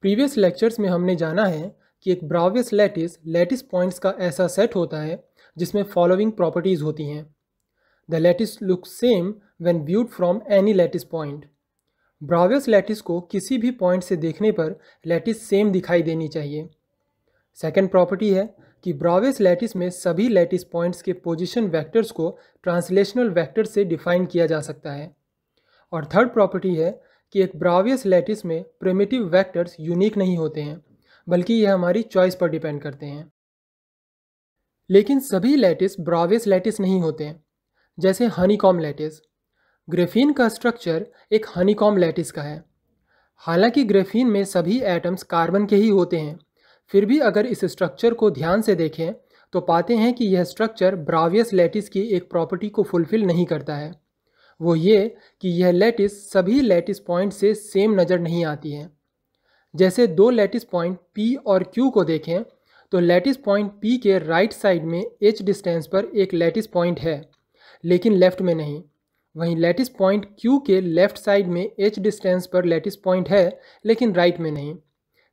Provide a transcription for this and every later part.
previous lectures में हमने जाना है कि एक ब्रावियस लैटिस लैटिस पॉइंट्स का ऐसा सेट होता है जिसमें फॉलोइंग प्रॉपर्टीज़ होती हैं the lattice look same when viewed from any lattice point Bravais lattice को किसी भी पॉइंट से देखने पर लैटिस सेम दिखाई देनी चाहिए सेकेंड प्रॉपर्टी है कि ब्रावियस लैटिस में सभी लैटिस पॉइंट्स के पोजिशन वैक्टर्स को ट्रांसलेशनल वैक्टर से डिफाइन किया जा सकता है और थर्ड प्रॉपर्टी है कि एक ब्रावियस लेटिस में प्रेमेटिव वेक्टर्स यूनिक नहीं होते हैं बल्कि यह हमारी चॉइस पर डिपेंड करते हैं लेकिन सभी लेटिस ब्रावियस लैटिस नहीं होते हैं जैसे हनीकॉम लैटिस ग्रेफीन का स्ट्रक्चर एक हनीकॉम लैटिस का है हालांकि ग्रेफीन में सभी एटम्स कार्बन के ही होते हैं फिर भी अगर इस स्ट्रक्चर को ध्यान से देखें तो पाते हैं कि यह स्ट्रक्चर ब्रावियस लैटिस की एक प्रॉपर्टी को फुलफिल नहीं करता है वो ये कि यह लेटिस सभी लेटिस पॉइंट से सेम नज़र नहीं आती है जैसे दो लेटिस पॉइंट P और Q को देखें तो लेटिस पॉइंट P के राइट साइड में h डिस्टेंस पर एक लेटिस पॉइंट है लेकिन लेफ़्ट में नहीं वहीं लेटिस पॉइंट Q के लेफ़्ट साइड में h डिस्टेंस पर लेटिस पॉइंट है लेकिन राइट में नहीं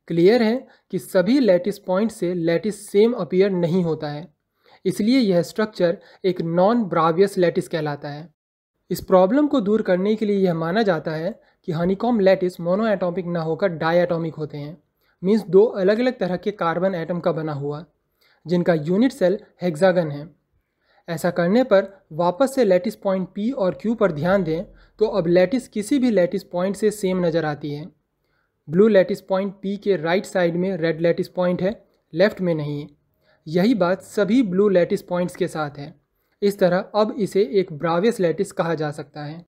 क्लियर है कि सभी लेटिस पॉइंट से लेटिस सेम अपीयर नहीं होता है इसलिए यह स्ट्रक्चर एक नॉन ब्रावियस लेटिस कहलाता है इस प्रॉब्लम को दूर करने के लिए यह माना जाता है कि हनीकॉम लैटिस मोनोएटॉमिक ना होकर डायटॉमिक होते हैं मीन्स दो अलग अलग तरह के कार्बन एटम का बना हुआ जिनका यूनिट सेल हेक्सागन है ऐसा करने पर वापस से लैटिस पॉइंट पी और क्यू पर ध्यान दें तो अब लैटिस किसी भी लैटिस पॉइंट से सेम नज़र आती है ब्लू लैटिस पॉइंट पी के राइट साइड में रेड लैटिस पॉइंट है लेफ्ट में नहीं यही बात सभी ब्लू लैटिस पॉइंट्स के साथ है इस तरह अब इसे एक ब्राविस लैटिस कहा जा सकता है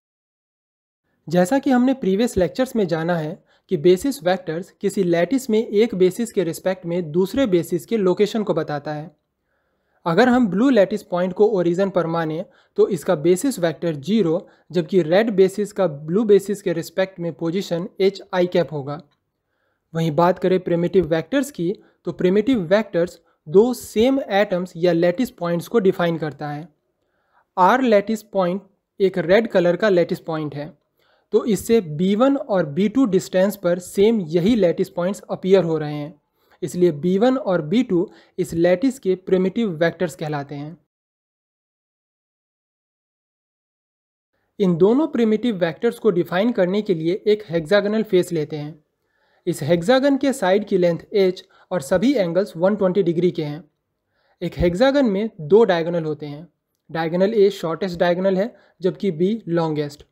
जैसा कि हमने प्रीवियस लेक्चर्स में जाना है कि बेसिस वेक्टर्स किसी लैटिस में एक बेसिस के रिस्पेक्ट में दूसरे बेसिस के लोकेशन को बताता है अगर हम ब्लू लैटिस पॉइंट को ओरिजन पर माने तो इसका बेसिस वेक्टर जीरो जबकि रेड बेसिस का ब्लू बेसिस के रिस्पेक्ट में पोजीशन एच आई कैप होगा वहीं बात करें प्रेमेटिव वैक्टर्स की तो प्रेमेटिव वैक्टर्स दो सेम एटम्स या लेटिस पॉइंट्स को डिफाइन करता है आर लेटिस पॉइंट एक रेड कलर का लेटिस पॉइंट है तो इससे B1 और B2 डिस्टेंस पर सेम यही लेटिस पॉइंट्स अपीयर हो रहे हैं इसलिए B1 और B2 इस लेटिस के प्रिमिटिव वेक्टर्स कहलाते हैं इन दोनों प्रिमिटिव वेक्टर्स को डिफाइन करने के लिए एक हेक्सागनल फेस लेते हैं इस हेक्सागन के साइड की लेंथ h और सभी एंगल्स 120 डिग्री के हैं एक हेक्सागन में दो डायगोनल होते हैं डायगनल ए शॉर्टेस्ट डायगनल है जबकि B longest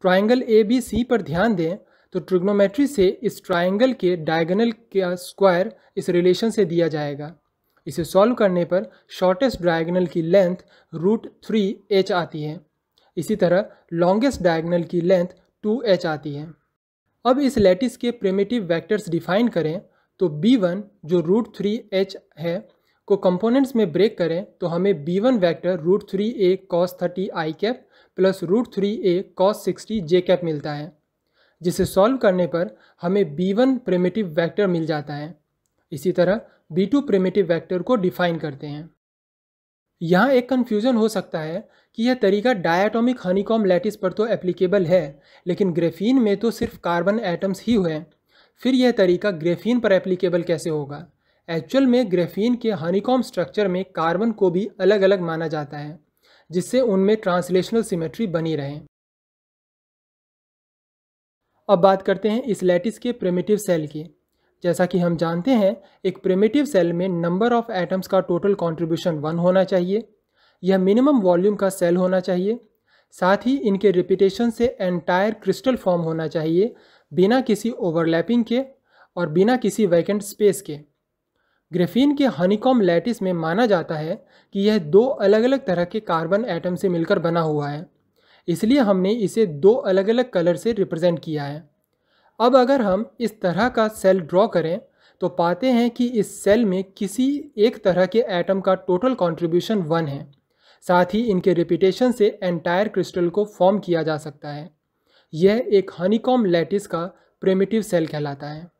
triangle A B C पर ध्यान दें तो ट्रिग्नोमेट्री से इस ट्राइंगल के डायगनल का स्क्वायर इस रिलेशन से दिया जाएगा इसे सॉल्व करने पर शॉर्टेस्ट डायगनल की लेंथ रूट थ्री एच आती है इसी तरह लॉन्गेस्ट डायगनल की लेंथ टू एच आती है अब इस लेटिस के प्रिमेटिव वैक्टर्स डिफाइन करें तो बी वन जो रूट थ्री एच है को कंपोनेंट्स में ब्रेक करें तो हमें B one vector root three a cos thirty i cap plus root three a cos sixty j cap मिलता है जिसे सॉल्व करने पर हमें बी वन प्रेमेटिव वैक्टर मिल जाता है इसी तरह बी टू प्रेमेटिव वैक्टर को डिफाइन करते हैं यहाँ एक कन्फ्यूज़न हो सकता है कि यह तरीका डायाटोमिक हनीकॉम लैटिस पर तो एप्लीकेबल है लेकिन ग्रेफीन में तो सिर्फ कार्बन एटम्स ही हुए फिर यह तरीका ग्रेफीन पर एप्लीकेबल कैसे होगा एक्चुअल में ग्रेफीन के हनीकॉम स्ट्रक्चर में कार्बन को भी अलग अलग माना जाता है जिससे उनमें ट्रांसलेशनल सिमेट्री बनी रहे अब बात करते हैं इस लैटिस के प्रेमेटिव सेल की जैसा कि हम जानते हैं एक प्रेमेटिव सेल में नंबर ऑफ एटम्स का टोटल कॉन्ट्रीब्यूशन वन होना चाहिए यह मिनिमम वॉल्यूम का सेल होना चाहिए साथ ही इनके रिपीटेशन से एंटायर क्रिस्टल फॉर्म होना चाहिए बिना किसी ओवरलैपिंग के और बिना किसी वैकेंट स्पेस के ग्रेफीन के हनीकॉम लैटिस में माना जाता है कि यह दो अलग अलग तरह के कार्बन एटम से मिलकर बना हुआ है इसलिए हमने इसे दो अलग अलग कलर से रिप्रेजेंट किया है अब अगर हम इस तरह का सेल ड्रॉ करें तो पाते हैं कि इस सेल में किसी एक तरह के एटम का टोटल कॉन्ट्रीब्यूशन वन है साथ ही इनके रिपीटेशन से एंटायर क्रिस्टल को फॉर्म किया जा सकता है यह एक हनीकॉम लैटिस का प्रेमिटिव सेल कहलाता है